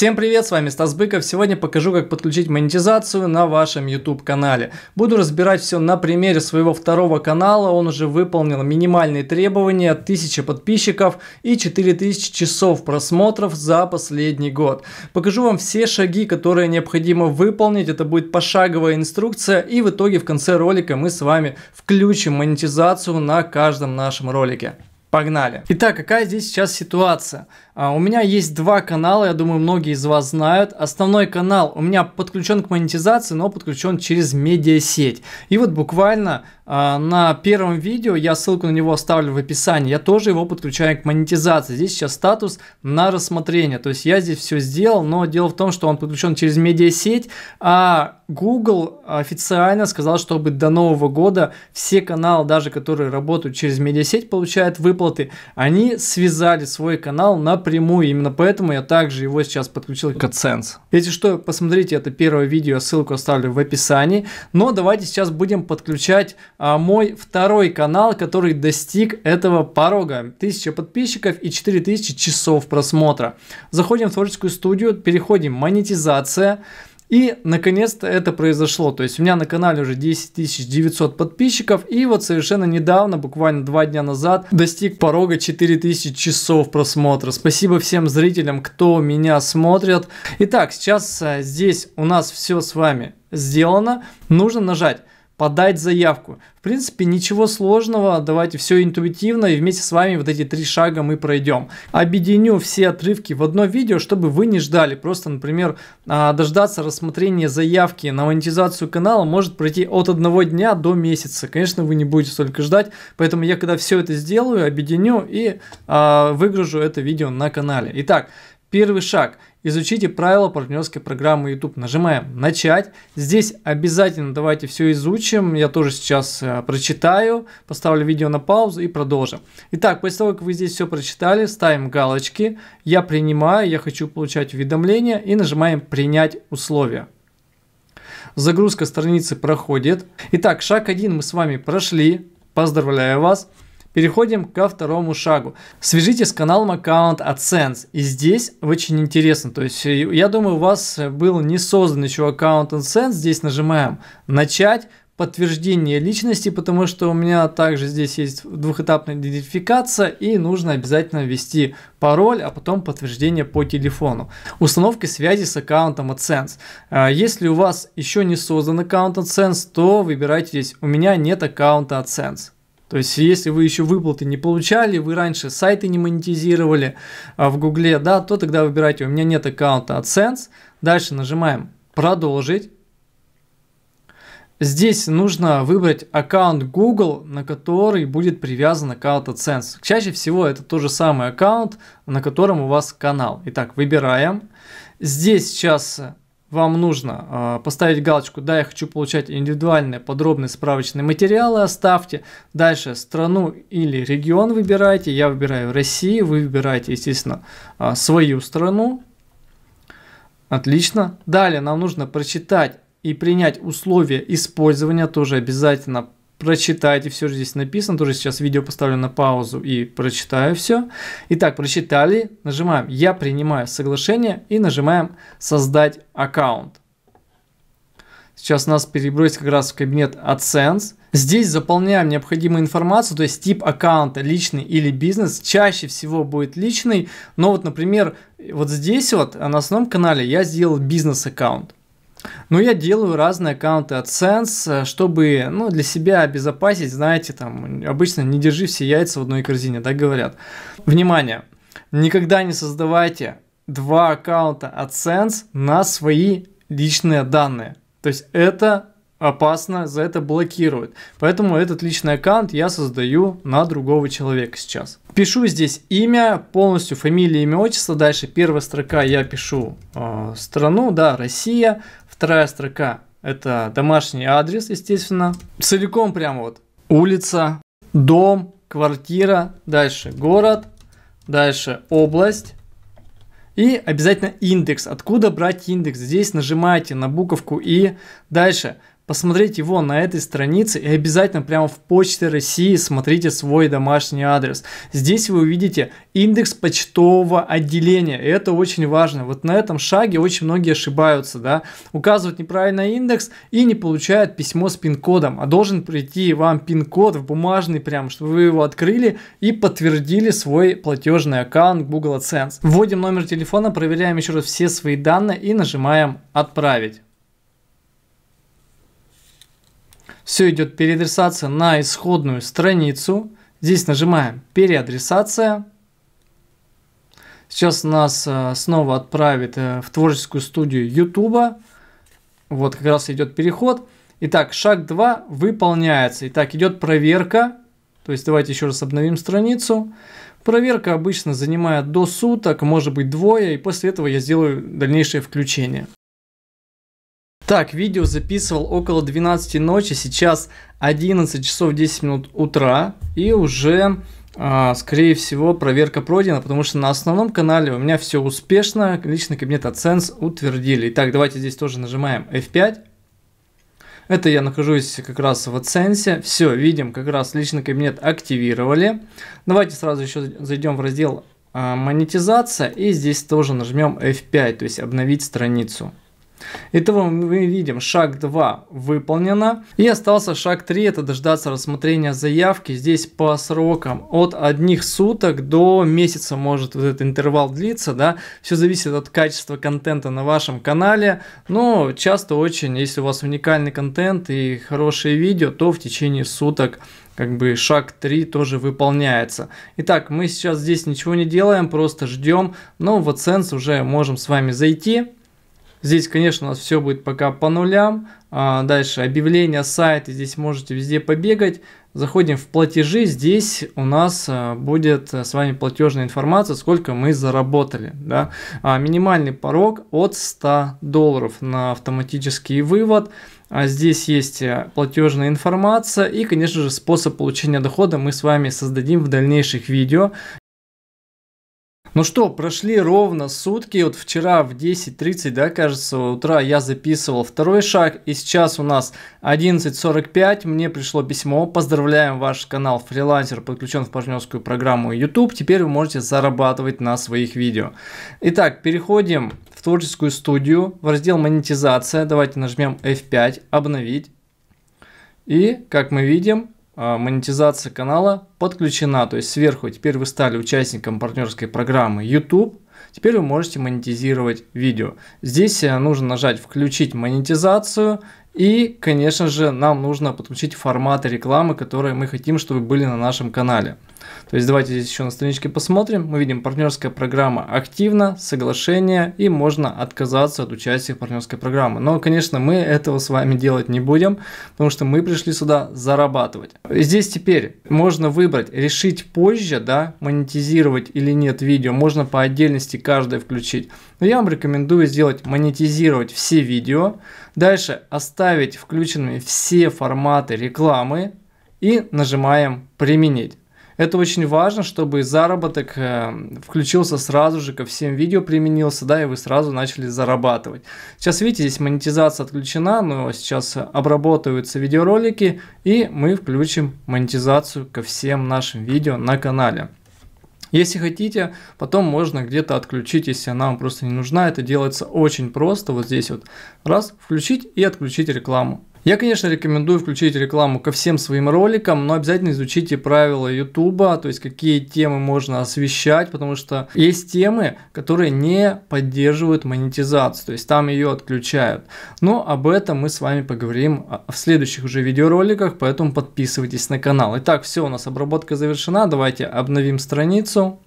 Всем привет, с вами Стас Быков. Сегодня покажу, как подключить монетизацию на вашем YouTube канале. Буду разбирать все на примере своего второго канала. Он уже выполнил минимальные требования 1000 подписчиков и 4000 часов просмотров за последний год. Покажу вам все шаги, которые необходимо выполнить. Это будет пошаговая инструкция и в итоге в конце ролика мы с вами включим монетизацию на каждом нашем ролике. Погнали. Итак, какая здесь сейчас ситуация? А, у меня есть два канала, я думаю, многие из вас знают. Основной канал у меня подключен к монетизации, но подключен через медиасеть. И вот буквально а, на первом видео, я ссылку на него оставлю в описании, я тоже его подключаю к монетизации. Здесь сейчас статус на рассмотрение, то есть я здесь все сделал, но дело в том, что он подключен через медиасеть, а Google официально сказал, чтобы до Нового года все каналы, даже которые работают через медиасеть, получают выплаты, они связали свой канал напрямую, именно поэтому я также его сейчас подключил к AdSense. Если что, посмотрите это первое видео, ссылку оставлю в описании, но давайте сейчас будем подключать а мой второй канал, который достиг этого порога. 1000 подписчиков и 4000 часов просмотра. Заходим в творческую студию, переходим монетизация. И наконец-то это произошло. То есть у меня на канале уже 10 900 подписчиков. И вот совершенно недавно, буквально два дня назад, достиг порога 4000 часов просмотра. Спасибо всем зрителям, кто меня смотрит. Итак, сейчас э, здесь у нас все с вами сделано. Нужно нажать подать заявку. В принципе, ничего сложного, давайте все интуитивно и вместе с вами вот эти три шага мы пройдем. Объединю все отрывки в одно видео, чтобы вы не ждали. Просто, например, а, дождаться рассмотрения заявки на монетизацию канала может пройти от одного дня до месяца. Конечно, вы не будете столько ждать, поэтому я когда все это сделаю, объединю и а, выгружу это видео на канале. Итак, Первый шаг. Изучите правила партнерской программы YouTube. Нажимаем «Начать». Здесь обязательно давайте все изучим. Я тоже сейчас э, прочитаю, поставлю видео на паузу и продолжим. Итак, после того, как вы здесь все прочитали, ставим галочки «Я принимаю», «Я хочу получать уведомления» и нажимаем «Принять условия». Загрузка страницы проходит. Итак, шаг 1 мы с вами прошли. Поздравляю вас! Переходим ко второму шагу. Свяжите с каналом аккаунт AdSense. И здесь очень интересно. То есть, э, я думаю, у вас э, был не создан еще аккаунт AdSense. Здесь нажимаем «Начать», подтверждение личности, потому что у меня также здесь есть двухэтапная идентификация и нужно обязательно ввести пароль, а потом подтверждение по телефону. Установка связи с аккаунтом AdSense. Э, если у вас еще не создан аккаунт AdSense, то выбирайте здесь «У меня нет аккаунта AdSense». То есть, если вы еще выплаты не получали, вы раньше сайты не монетизировали а, в Гугле, да, то тогда выбирайте, у меня нет аккаунта AdSense. Дальше нажимаем «Продолжить». Здесь нужно выбрать аккаунт Google, на который будет привязан аккаунт AdSense. Чаще всего это тот же самый аккаунт, на котором у вас канал. Итак, выбираем. Здесь сейчас вам нужно а, поставить галочку «Да, я хочу получать индивидуальные подробные справочные материалы», оставьте. Дальше страну или регион выбирайте. Я выбираю Россию, вы выбираете, естественно, а, свою страну. Отлично. Далее нам нужно прочитать и принять условия использования, тоже обязательно прочитайте все, же здесь написано. Тоже сейчас видео поставлю на паузу и прочитаю все. Итак, прочитали, нажимаем «Я принимаю соглашение» и нажимаем «Создать аккаунт». Сейчас нас перебросит как раз в кабинет AdSense. Здесь заполняем необходимую информацию, то есть тип аккаунта, личный или бизнес. Чаще всего будет личный, но вот, например, вот здесь вот а на основном канале я сделал бизнес-аккаунт. Ну я делаю разные аккаунты AdSense, э, чтобы ну, для себя обезопасить, знаете, там обычно не держи все яйца в одной корзине, так говорят. Внимание! Никогда не создавайте два аккаунта AdSense на свои личные данные. То есть это опасно, за это блокируют. Поэтому этот личный аккаунт я создаю на другого человека сейчас. Пишу здесь имя, полностью фамилия, имя, отчество. Дальше первая строка я пишу э, страну, да, Россия. Вторая строка это домашний адрес, естественно. Целиком прям вот улица, дом, квартира, дальше город, дальше область. И обязательно индекс. Откуда брать индекс? Здесь нажимаете на буковку И. Дальше посмотреть его на этой странице и обязательно прямо в Почте России смотрите свой домашний адрес. Здесь вы увидите индекс почтового отделения, и это очень важно. Вот на этом шаге очень многие ошибаются, да, указывают неправильно индекс и не получают письмо с пин-кодом, а должен прийти вам пин-код в бумажный прям, чтобы вы его открыли и подтвердили свой платежный аккаунт Google AdSense. Вводим номер телефона, проверяем еще раз все свои данные и нажимаем «Отправить». все идет переадресация на исходную страницу. Здесь нажимаем переадресация. Сейчас нас э, снова отправит э, в творческую студию YouTube. Вот как раз идет переход. Итак, шаг 2 выполняется. Итак, идет проверка. То есть давайте еще раз обновим страницу. Проверка обычно занимает до суток, может быть двое, и после этого я сделаю дальнейшее включение. Так, видео записывал около 12 ночи, сейчас 11 часов 10 минут утра и уже, а, скорее всего, проверка пройдена, потому что на основном канале у меня все успешно, личный кабинет AdSense утвердили. Итак, давайте здесь тоже нажимаем F5. Это я нахожусь как раз в AdSense. Все, видим, как раз личный кабинет активировали. Давайте сразу еще зайдем в раздел а, монетизация и здесь тоже нажмем F5, то есть обновить страницу. Итого мы видим, шаг 2 выполнено. И остался шаг 3, это дождаться рассмотрения заявки. Здесь по срокам от одних суток до месяца может вот этот интервал длиться. Да? Все зависит от качества контента на вашем канале. Но часто очень, если у вас уникальный контент и хорошие видео, то в течение суток как бы шаг 3 тоже выполняется. Итак, мы сейчас здесь ничего не делаем, просто ждем, но в AdSense уже можем с вами зайти, Здесь, конечно, у нас все будет пока по нулям. А, дальше объявления, сайты, здесь можете везде побегать. Заходим в платежи, здесь у нас а, будет э, с вами платежная информация, сколько мы заработали. Да? А, минимальный порог от 100 долларов на автоматический вывод. А здесь есть э, платежная информация и, конечно же, способ получения дохода мы с вами создадим в дальнейших видео. Ну что, прошли ровно сутки. Вот вчера в 10.30, да, кажется, утра я записывал второй шаг. И сейчас у нас 11.45. Мне пришло письмо. Поздравляем ваш канал фрилансер подключен в партнерскую программу YouTube. Теперь вы можете зарабатывать на своих видео. Итак, переходим в творческую студию, в раздел монетизация. Давайте нажмем F5, обновить. И, как мы видим, а, монетизация канала подключена, то есть сверху теперь вы стали участником партнерской программы YouTube, теперь вы можете монетизировать видео. Здесь э, нужно нажать «Включить монетизацию», и, конечно же, нам нужно подключить форматы рекламы, которые мы хотим, чтобы были на нашем канале. То есть давайте здесь еще на страничке посмотрим. Мы видим партнерская программа активна, соглашение и можно отказаться от участия в партнерской программе. Но, конечно, мы этого с вами делать не будем, потому что мы пришли сюда зарабатывать. Здесь теперь можно выбрать, решить позже, да, монетизировать или нет видео. Можно по отдельности каждое включить. Но я вам рекомендую сделать монетизировать все видео. Дальше оставить оставить включенными все форматы рекламы и нажимаем «Применить». Это очень важно, чтобы заработок э, включился сразу же, ко всем видео применился, да, и вы сразу начали зарабатывать. Сейчас видите, здесь монетизация отключена, но сейчас обработаются видеоролики, и мы включим монетизацию ко всем нашим видео на канале. Если хотите, потом можно где-то отключить, если она вам просто не нужна. Это делается очень просто. Вот здесь вот раз, включить и отключить рекламу. Я, конечно, рекомендую включить рекламу ко всем своим роликам, но обязательно изучите правила YouTube, то есть какие темы можно освещать, потому что есть темы, которые не поддерживают монетизацию, то есть там ее отключают. Но об этом мы с вами поговорим а, в следующих уже видеороликах, поэтому подписывайтесь на канал. Итак, все, у нас обработка завершена, давайте обновим страницу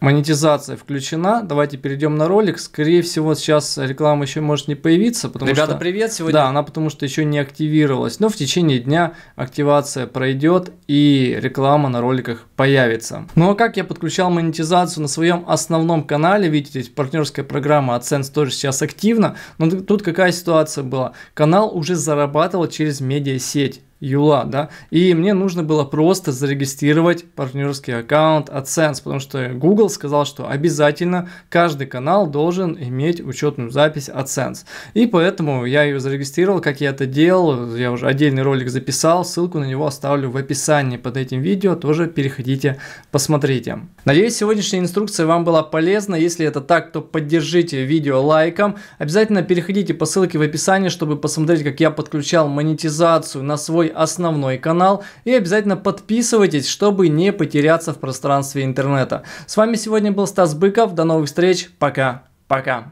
монетизация включена. Давайте перейдем на ролик. Скорее всего, сейчас реклама еще может не появиться. Потому Ребята, что, привет! Сегодня... Да, она потому что еще не активировалась. Но в течение дня активация пройдет и реклама на роликах появится. Ну а как я подключал монетизацию на своем основном канале? Видите, партнерская программа AdSense тоже сейчас активна. Но тут какая ситуация была? Канал уже зарабатывал через медиа сеть. Юла, да, и мне нужно было просто зарегистрировать партнерский аккаунт AdSense, потому что Google сказал, что обязательно каждый канал должен иметь учетную запись AdSense, и поэтому я ее зарегистрировал, как я это делал, я уже отдельный ролик записал, ссылку на него оставлю в описании под этим видео, тоже переходите, посмотрите. Надеюсь, сегодняшняя инструкция вам была полезна, если это так, то поддержите видео лайком, обязательно переходите по ссылке в описании, чтобы посмотреть, как я подключал монетизацию на свой основной канал и обязательно подписывайтесь, чтобы не потеряться в пространстве интернета. С вами сегодня был Стас Быков, до новых встреч, пока, пока.